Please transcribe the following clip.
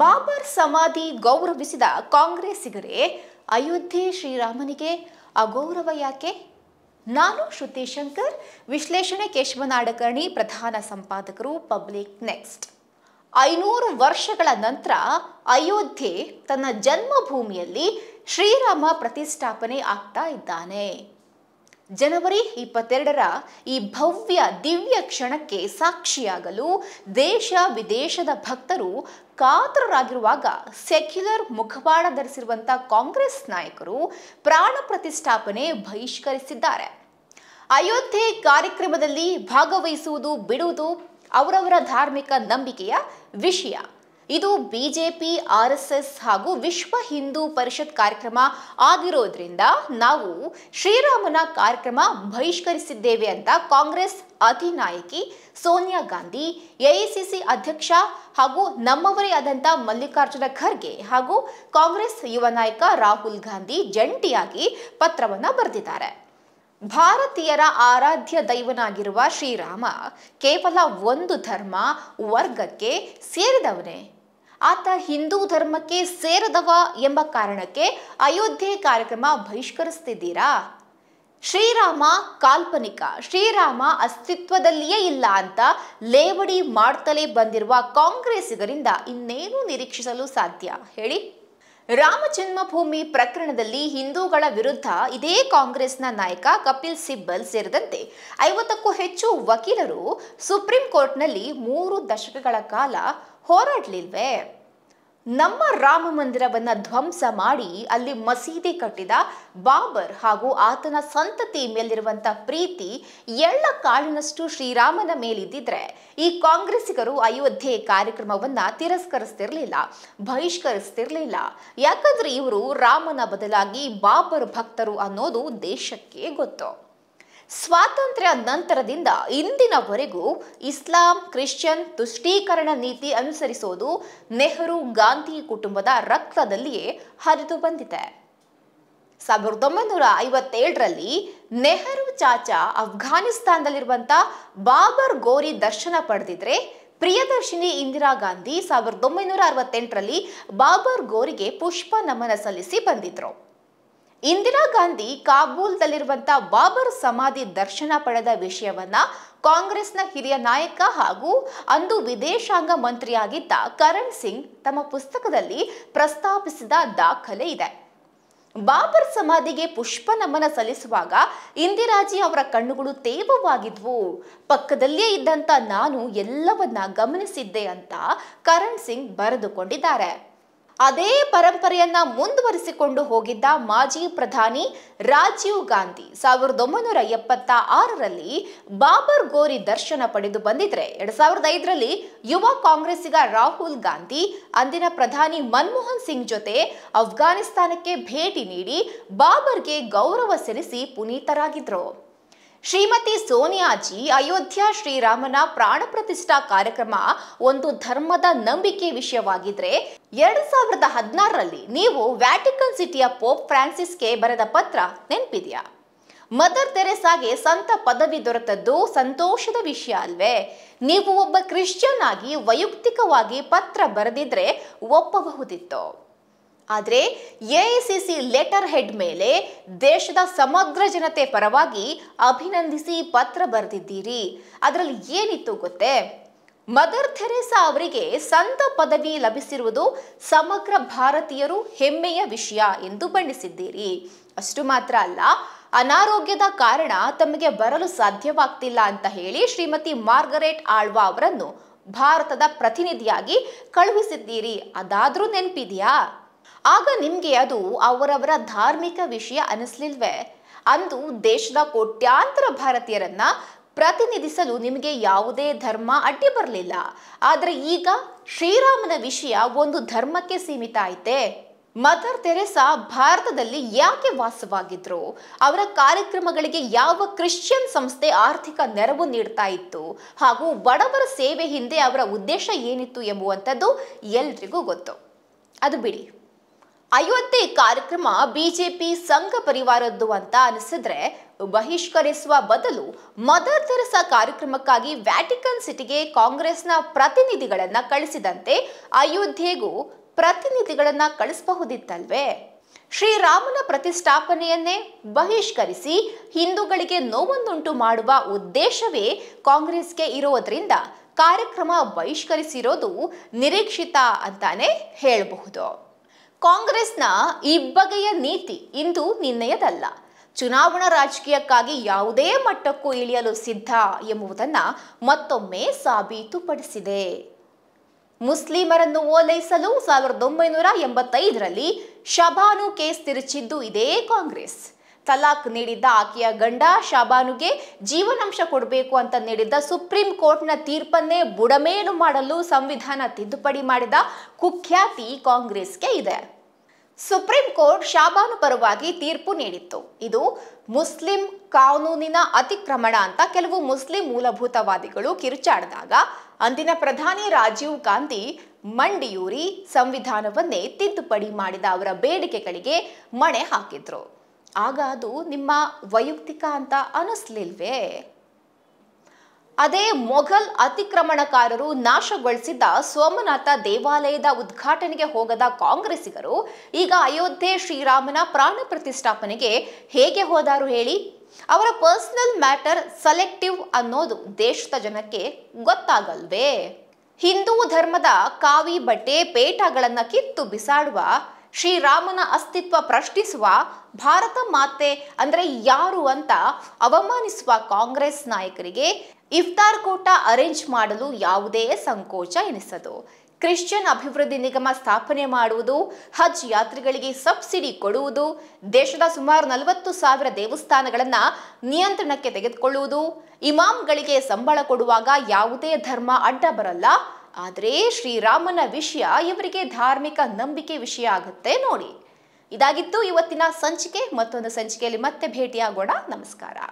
ಬಾಬರ್ ಸಮಾಧಿ ಗೌರವಿಸಿದ ಕಾಂಗ್ರೆಸ್ಸಿಗರೇ ಅಯೋಧ್ಯೆ ಶ್ರೀರಾಮನಿಗೆ ಅಗೌರವ ಯಾಕೆ ನಾನು ಶ್ರುತಿ ಶಂಕರ್ ವಿಶ್ಲೇಷಣೆ ಕೇಶವನಾಡಕರ್ಣಿ ಪ್ರಧಾನ ಸಂಪಾದಕರು ಪಬ್ಲಿಕ್ ನೆಕ್ಸ್ಟ್ ಐನೂರು ವರ್ಷಗಳ ನಂತರ ಅಯೋಧ್ಯೆ ತನ್ನ ಜನ್ಮಭೂಮಿಯಲ್ಲಿ ಶ್ರೀರಾಮ ಪ್ರತಿಷ್ಠಾಪನೆ ಆಗ್ತಾ ಇದ್ದಾನೆ ಜನವರಿ ಇಪ್ಪತ್ತೆರಡರ ಈ ಭವ್ಯ ದಿವ್ಯ ಕ್ಷಣಕ್ಕೆ ಸಾಕ್ಷಿಯಾಗಲು ದೇಶ ವಿದೇಶದ ಭಕ್ತರು ಕಾತರರಾಗಿರುವಾಗ ಸೆಕ್ಯುಲರ್ ಮುಖವಾಡ ಧರಿಸಿರುವಂಥ ಕಾಂಗ್ರೆಸ್ ನಾಯಕರು ಪ್ರಾಣ ಪ್ರತಿಷ್ಠಾಪನೆ ಬಹಿಷ್ಕರಿಸಿದ್ದಾರೆ ಅಯೋಧ್ಯೆ ಕಾರ್ಯಕ್ರಮದಲ್ಲಿ ಭಾಗವಹಿಸುವುದು ಬಿಡುವುದು ಅವರವರ ಧಾರ್ಮಿಕ ನಂಬಿಕೆಯ ವಿಷಯ ಇದು ಬಿಜೆಪಿ ಆರ್ ಎಸ್ ಎಸ್ ಹಾಗೂ ವಿಶ್ವ ಹಿಂದೂ ಪರಿಷತ್ ಕಾರ್ಯಕ್ರಮ ಆಗಿರೋದ್ರಿಂದ ನಾವು ಶ್ರೀರಾಮನ ಕಾರ್ಯಕ್ರಮ ಬಹಿಷ್ಕರಿಸಿದ್ದೇವೆ ಅಂತ ಕಾಂಗ್ರೆಸ್ ಅಧಿನಾಯಕಿ ಸೋನಿಯಾ ಗಾಂಧಿ ಎಐಸಿಸಿ ಅಧ್ಯಕ್ಷ ಹಾಗೂ ನಮ್ಮವರೇ ಆದಂಥ ಮಲ್ಲಿಕಾರ್ಜುನ ಖರ್ಗೆ ಹಾಗೂ ಕಾಂಗ್ರೆಸ್ ಯುವ ನಾಯಕ ರಾಹುಲ್ ಗಾಂಧಿ ಜಂಟಿಯಾಗಿ ಪತ್ರವನ್ನು ಬರೆದಿದ್ದಾರೆ ಭಾರತೀಯರ ಆರಾಧ್ಯ ದೈವನಾಗಿರುವ ಶ್ರೀರಾಮ ಕೇವಲ ಒಂದು ಧರ್ಮ ವರ್ಗಕ್ಕೆ ಸೇರಿದವನೇ ಆತ ಹಿಂದೂ ಧರ್ಮಕ್ಕೆ ಸೇರದವ ಎಂಬ ಕಾರಣಕ್ಕೆ ಅಯೋಧ್ಯೆ ಕಾರ್ಯಕ್ರಮ ಬಹಿಷ್ಕರಿಸ್ತಿದ್ದೀರಾ ಶ್ರೀರಾಮ ಕಾಲ್ಪನಿಕ ಶ್ರೀರಾಮ ಅಸ್ತಿತ್ವದಲ್ಲಿಯೇ ಇಲ್ಲ ಅಂತ ಲೇವಡಿ ಮಾಡ್ತಲೇ ಬಂದಿರುವ ಕಾಂಗ್ರೆಸ್ಸಿಗರಿಂದ ಇನ್ನೇನು ನಿರೀಕ್ಷಿಸಲು ಸಾಧ್ಯ ಹೇಳಿ ರಾಮ ಜನ್ಮಭೂಮಿ ಪ್ರಕರಣದಲ್ಲಿ ಹಿಂದೂಗಳ ವಿರುದ್ಧ ಇದೇ ಕಾಂಗ್ರೆಸ್ನ ನಾಯಕ ಕಪಿಲ್ ಸಿಬ್ಬಲ್ ಸೇರಿದಂತೆ ಐವತ್ತಕ್ಕೂ ಹೆಚ್ಚು ವಕೀಲರು ಸುಪ್ರೀಂ ಕೋರ್ಟ್ನಲ್ಲಿ ಮೂರು ದಶಕಗಳ ಕಾಲ ಹೋರಾಡ್ಲಿಲ್ವೇ ನಮ್ಮ ರಾಮ ಮಂದಿರವನ್ನು ಧ್ವಂಸ ಮಾಡಿ ಅಲ್ಲಿ ಮಸೀದಿ ಕಟ್ಟಿದ ಬಾಬರ್ ಹಾಗೂ ಆತನ ಸಂತತಿ ಮೇಲಿರುವಂಥ ಪ್ರೀತಿ ಎಳ್ಳ ಕಾಳಿನಷ್ಟು ಶ್ರೀರಾಮನ ಮೇಲಿದ್ದಿದ್ರೆ ಈ ಕಾಂಗ್ರೆಸ್ಸಿಗರು ಅಯೋಧ್ಯೆ ಕಾರ್ಯಕ್ರಮವನ್ನು ತಿರಸ್ಕರಿಸ್ತಿರ್ಲಿಲ್ಲ ಬಹಿಷ್ಕರಿಸ್ತಿರ್ಲಿಲ್ಲ ಯಾಕಂದ್ರೆ ಇವರು ರಾಮನ ಬದಲಾಗಿ ಬಾಬರ್ ಭಕ್ತರು ಅನ್ನೋದು ದೇಶಕ್ಕೆ ಗೊತ್ತು ಸ್ವಾತಂತ್ರ್ಯ ನಂತರದಿಂದ ಇಂದಿನವರೆಗೂ ಇಸ್ಲಾಂ ಕ್ರಿಶ್ಚಿಯನ್ ತುಷ್ಟೀಕರಣ ನೀತಿ ಅನುಸರಿಸೋದು ನೆಹರು ಗಾಂಧಿ ಕುಟುಂಬದ ರಕ್ತದಲ್ಲಿಯೇ ಹರಿದು ಬಂದಿದೆ ಸಾವಿರದ ಒಂಬೈನೂರ ಐವತ್ತೇಳರಲ್ಲಿ ನೆಹರು ಚಾಚಾ ಅಫ್ಘಾನಿಸ್ತಾನದಲ್ಲಿರುವಂತ ಬಾಬರ್ ಗೋರಿ ದರ್ಶನ ಪಡೆದಿದ್ರೆ ಪ್ರಿಯದರ್ಶಿನಿ ಇಂದಿರಾ ಗಾಂಧಿ ಸಾವಿರದ ಒಂಬೈನೂರ ಅರವತ್ತೆಂಟರಲ್ಲಿ ಬಾಬರ್ ಗೋರಿಗೆ ಪುಷ್ಪ ನಮನ ಸಲ್ಲಿಸಿ ಬಂದಿದ್ರು ಇಂದಿರಾ ಗಾಂಧಿ ಕಾಬೂಲ್ದಲ್ಲಿರುವಂಥ ಬಾಬರ್ ಸಮಾಧಿ ದರ್ಶನ ಪಡೆದ ವಿಷಯವನ್ನ ಕಾಂಗ್ರೆಸ್ನ ಹಿರಿಯ ನಾಯಕ ಹಾಗೂ ಅಂದು ವಿದೇಶಾಂಗ ಮಂತ್ರಿಯಾಗಿದ್ದ ಕರಣ್ ಸಿಂಗ್ ತಮ್ಮ ಪುಸ್ತಕದಲ್ಲಿ ಪ್ರಸ್ತಾಪಿಸಿದ ದಾಖಲೆ ಇದೆ ಬಾಬರ್ ಸಮಾಧಿಗೆ ಪುಷ್ಪ ನಮನ ಸಲ್ಲಿಸುವಾಗ ಇಂದಿರಾಜಿ ಅವರ ಕಣ್ಣುಗಳು ತೇವವಾಗಿದ್ವು ಪಕ್ಕದಲ್ಲೇ ಇದ್ದಂತ ನಾನು ಎಲ್ಲವನ್ನ ಗಮನಿಸಿದ್ದೆ ಅಂತ ಕರಣ್ ಸಿಂಗ್ ಬರೆದುಕೊಂಡಿದ್ದಾರೆ ಅದೇ ಪರಂಪರೆಯನ್ನ ಮುಂದುವರಿಸಿಕೊಂಡು ಹೋಗಿದ್ದ ಮಾಜಿ ಪ್ರಧಾನಿ ರಾಜೀವ್ ಗಾಂಧಿ ಸಾವಿರದ ಒಂಬೈನೂರ ಎಪ್ಪತ್ತ ಆರರಲ್ಲಿ ಬಾಬರ್ ಗೋರಿ ದರ್ಶನ ಪಡೆದು ಬಂದಿದ್ರೆ ಎರಡ್ ಸಾವಿರದ ಐದರಲ್ಲಿ ಯುವ ಕಾಂಗ್ರೆಸ್ಸಿಗ ರಾಹುಲ್ ಗಾಂಧಿ ಅಂದಿನ ಪ್ರಧಾನಿ ಮನಮೋಹನ್ ಸಿಂಗ್ ಜೊತೆ ಅಫ್ಘಾನಿಸ್ತಾನಕ್ಕೆ ಭೇಟಿ ನೀಡಿ ಬಾಬರ್ಗೆ ಗೌರವ ಸಲ್ಲಿಸಿ ಪುನೀತರಾಗಿದ್ರು ಶ್ರೀಮತಿ ಸೋನಿಯಾಜಿ ಅಯೋಧ್ಯ ಶ್ರೀರಾಮನ ಪ್ರಾಣ ಪ್ರತಿಷ್ಠಾ ಕಾರ್ಯಕ್ರಮ ಒಂದು ಧರ್ಮದ ನಂಬಿಕೆ ವಿಷಯವಾಗಿದ್ರೆ ಎರಡು ಸಾವಿರದ ಹದಿನಾರರಲ್ಲಿ ನೀವು ವ್ಯಾಟಿಕನ್ ಸಿಟಿಯ ಪೋಪ್ ಫ್ರಾನ್ಸಿಸ್ಗೆ ಬರೆದ ಪತ್ರ ನೆನಪಿದೆಯಾ ಮದರ್ ತೆರೆಸಾಗೆ ಸಂತ ಪದವಿ ದೊರೆತದ್ದು ಸಂತೋಷದ ವಿಷಯ ಅಲ್ವೇ ನೀವು ಒಬ್ಬ ಕ್ರಿಶ್ಚಿಯನ್ ಆಗಿ ವೈಯಕ್ತಿಕವಾಗಿ ಪತ್ರ ಬರೆದಿದ್ರೆ ಒಪ್ಪಬಹುದಿತ್ತು ಆದರೆ ಎಐಸಿಸಿ ಲೆಟರ್ ಹೆಡ್ ಮೇಲೆ ದೇಶದ ಸಮಗ್ರ ಜನತೆ ಪರವಾಗಿ ಅಭಿನಂದಿಸಿ ಪತ್ರ ಬರೆದಿದ್ದೀರಿ ಅದರಲ್ಲಿ ಏನಿತ್ತು ಗೊತ್ತೇ ಮದರ್ ಥೆರೇಸಾ ಅವರಿಗೆ ಸಂತ ಪದವಿ ಲಭಿಸಿರುವುದು ಸಮಗ್ರ ಭಾರತೀಯರು ಹೆಮ್ಮೆಯ ವಿಷಯ ಎಂದು ಬಣ್ಣಿಸಿದ್ದೀರಿ ಅಷ್ಟು ಮಾತ್ರ ಅಲ್ಲ ಅನಾರೋಗ್ಯದ ಕಾರಣ ತಮಗೆ ಬರಲು ಸಾಧ್ಯವಾಗ್ತಿಲ್ಲ ಅಂತ ಹೇಳಿ ಶ್ರೀಮತಿ ಮಾರ್ಗರೇಟ್ ಆಳ್ವಾ ಅವರನ್ನು ಭಾರತದ ಪ್ರತಿನಿಧಿಯಾಗಿ ಕಳುಹಿಸಿದ್ದೀರಿ ಅದಾದರೂ ನೆನಪಿದೆಯಾ ಆಗ ನಿಮಗೆ ಅದು ಅವರವರ ಧಾರ್ಮಿಕ ವಿಷಯ ಅನಿಸ್ಲಿಲ್ವೇ ಅಂದು ದೇಶದ ಕೋಟ್ಯಾಂತರ ಭಾರತೀಯರನ್ನ ಪ್ರತಿನಿಧಿಸಲು ನಿಮಗೆ ಯಾವುದೇ ಧರ್ಮ ಅಡ್ಡಿ ಬರಲಿಲ್ಲ ಆದರೆ ಈಗ ಶ್ರೀರಾಮನ ವಿಷಯ ಒಂದು ಧರ್ಮಕ್ಕೆ ಸೀಮಿತ ಐತೆ ಮದರ್ ತೆರೆಸಾ ಭಾರತದಲ್ಲಿ ಯಾಕೆ ವಾಸವಾಗಿದ್ರು ಅವರ ಕಾರ್ಯಕ್ರಮಗಳಿಗೆ ಯಾವ ಕ್ರಿಶ್ಚಿಯನ್ ಸಂಸ್ಥೆ ಆರ್ಥಿಕ ನೆರವು ನೀಡ್ತಾ ಇತ್ತು ಹಾಗೂ ಬಡವರ ಸೇವೆ ಹಿಂದೆ ಅವರ ಉದ್ದೇಶ ಏನಿತ್ತು ಎಂಬುವಂಥದ್ದು ಎಲ್ರಿಗೂ ಗೊತ್ತು ಅದು ಬಿಡಿ ಅಯೋಧ್ಯೆ ಕಾರ್ಯಕ್ರಮ ಬಿಜೆಪಿ ಸಂಘ ಪರಿವಾರದ್ದು ಅಂತ ಅನಿಸಿದ್ರೆ ಬಹಿಷ್ಕರಿಸುವ ಬದಲು ಮದರ್ ತೆರೆಸಾ ಕಾರ್ಯಕ್ರಮಕ್ಕಾಗಿ ವ್ಯಾಟಿಕನ್ ಸಿಟಿಗೆ ಕಾಂಗ್ರೆಸ್ನ ಪ್ರತಿನಿಧಿಗಳನ್ನ ಕಳಿಸಿದಂತೆ ಅಯೋಧ್ಯೆಗೂ ಪ್ರತಿನಿಧಿಗಳನ್ನ ಕಳಿಸಬಹುದಿತ್ತಲ್ವೇ ಶ್ರೀರಾಮನ ಪ್ರತಿಷ್ಠಾಪನೆಯನ್ನೇ ಬಹಿಷ್ಕರಿಸಿ ಹಿಂದೂಗಳಿಗೆ ನೋವನ್ನುಂಟು ಮಾಡುವ ಉದ್ದೇಶವೇ ಕಾಂಗ್ರೆಸ್ಗೆ ಇರೋದ್ರಿಂದ ಕಾರ್ಯಕ್ರಮ ಬಹಿಷ್ಕರಿಸಿರೋದು ನಿರೀಕ್ಷಿತ ಅಂತಾನೆ ಹೇಳಬಹುದು ಕಾಂಗ್ರೆಸ್ನ ಇಬ್ಬಗೆಯ ನೀತಿ ಇಂದು ನಿನ್ನೆಯದಲ್ಲ ಚುನಾವಣಾ ರಾಜಕೀಯಕ್ಕಾಗಿ ಯಾವುದೇ ಮಟ್ಟಕ್ಕೂ ಇಳಿಯಲು ಸಿದ್ಧ ಎಂಬುದನ್ನು ಮತ್ತೊಮ್ಮೆ ಸಾಬೀತುಪಡಿಸಿದೆ ಮುಸ್ಲಿಮರನ್ನು ಓಲೈಸಲು ಸಾವಿರದ ಒಂಬೈನೂರ ಎಂಬತ್ತೈದರಲ್ಲಿ ಶಬಾನು ಕೇಸ್ ತಿರುಚಿದ್ದು ಇದೇ ಕಾಂಗ್ರೆಸ್ ತಲಾಖ್ ನೀಡಿದ್ದ ಆಕೆಯ ಗಂಡ ಶಾಬಾನುಗೆ ಜೀವನಾಂಶ ಕೊಡಬೇಕು ಅಂತ ನೀಡಿದ್ದ ಸುಪ್ರೀಂ ಕೋರ್ಟ್ನ ತೀರ್ಪನ್ನೇ ಬುಡಮೇಲು ಮಾಡಲು ಸಂವಿಧಾನ ತಿದ್ದುಪಡಿ ಮಾಡಿದ ಕುಖ್ಯಾತಿ ಕಾಂಗ್ರೆಸ್ಗೆ ಇದೆ ಸುಪ್ರೀಂ ಕೋರ್ಟ್ ಶಾಬಾನು ಪರವಾಗಿ ತೀರ್ಪು ನೀಡಿತ್ತು ಇದು ಮುಸ್ಲಿಂ ಕಾನೂನಿನ ಅತಿಕ್ರಮಣ ಅಂತ ಕೆಲವು ಮುಸ್ಲಿಂ ಮೂಲಭೂತವಾದಿಗಳು ಕಿರುಚಾಡಿದಾಗ ಅಂದಿನ ಪ್ರಧಾನಿ ರಾಜೀವ್ ಗಾಂಧಿ ಮಂಡಿಯೂರಿ ಸಂವಿಧಾನವನ್ನೇ ತಿದ್ದುಪಡಿ ಮಾಡಿದ ಅವರ ಬೇಡಿಕೆಗಳಿಗೆ ಮಣೆ ಹಾಕಿದ್ರು ಆಗ ಅದು ನಿಮ್ಮ ವೈಯಕ್ತಿಕ ಅಂತ ಅನಿಸ್ಲಿಲ್ವೇ ಅದೇ ಮೊಘಲ್ ಅತಿಕ್ರಮಣಕಾರರು ನಾಶಗೊಳಿಸಿದ್ದ ಸೋಮನಾಥ ದೇವಾಲಯದ ಉದ್ಘಾಟನೆಗೆ ಹೋಗದ ಕಾಂಗ್ರೆಸ್ಸಿಗರು ಈಗ ಅಯೋಧ್ಯೆ ಶ್ರೀರಾಮನ ಪ್ರಾಣ ಪ್ರತಿಷ್ಠಾಪನೆಗೆ ಹೇಗೆ ಹೋದಾರು ಹೇಳಿ ಅವರ ಪರ್ಸನಲ್ ಮ್ಯಾಟರ್ ಸೆಲೆಕ್ಟಿವ್ ಅನ್ನೋದು ದೇಶದ ಜನಕ್ಕೆ ಗೊತ್ತಾಗಲ್ವೇ ಹಿಂದೂ ಧರ್ಮದ ಕಾವಿ ಬಟ್ಟೆ ಪೇಟಗಳನ್ನು ಕಿತ್ತು ಬಿಸಾಡುವ ಶ್ರೀರಾಮನ ಅಸ್ತಿತ್ವ ಪ್ರಶ್ನಿಸುವ ಭಾರತ ಮಾತೆ ಅಂದರೆ ಯಾರು ಅಂತ ಅವಮಾನಿಸುವ ಕಾಂಗ್ರೆಸ್ ನಾಯಕರಿಗೆ ಇಫ್ತಾರ್ ಕೋಟ ಅರೇಂಜ್ ಮಾಡಲು ಯಾವುದೇ ಸಂಕೋಚ ಎನಿಸದು ಕ್ರಿಶ್ಚಿಯನ್ ಅಭಿವೃದ್ಧಿ ನಿಗಮ ಸ್ಥಾಪನೆ ಮಾಡುವುದು ಹಜ್ ಯಾತ್ರಿಗಳಿಗೆ ಸಬ್ಸಿಡಿ ಕೊಡುವುದು ದೇಶದ ಸುಮಾರು ನಲವತ್ತು ಸಾವಿರ ದೇವಸ್ಥಾನಗಳನ್ನು ನಿಯಂತ್ರಣಕ್ಕೆ ತೆಗೆದುಕೊಳ್ಳುವುದು ಇಮಾಮ್ಗಳಿಗೆ ಸಂಬಳ ಕೊಡುವಾಗ ಯಾವುದೇ ಧರ್ಮ ಅಡ್ಡ ಬರಲ್ಲ ಆದರೆ ಶ್ರೀರಾಮನ ವಿಷಯ ಇವರಿಗೆ ಧಾರ್ಮಿಕ ನಂಬಿಕೆ ವಿಷಯ ಆಗುತ್ತೆ ನೋಡಿ ಇದಾಗಿತ್ತು ಇವತ್ತಿನ ಸಂಚಿಕೆ ಮತ್ತೊಂದು ಸಂಚಿಕೆಯಲ್ಲಿ ಮತ್ತೆ ಭೇಟಿಯಾಗೋಣ ನಮಸ್ಕಾರ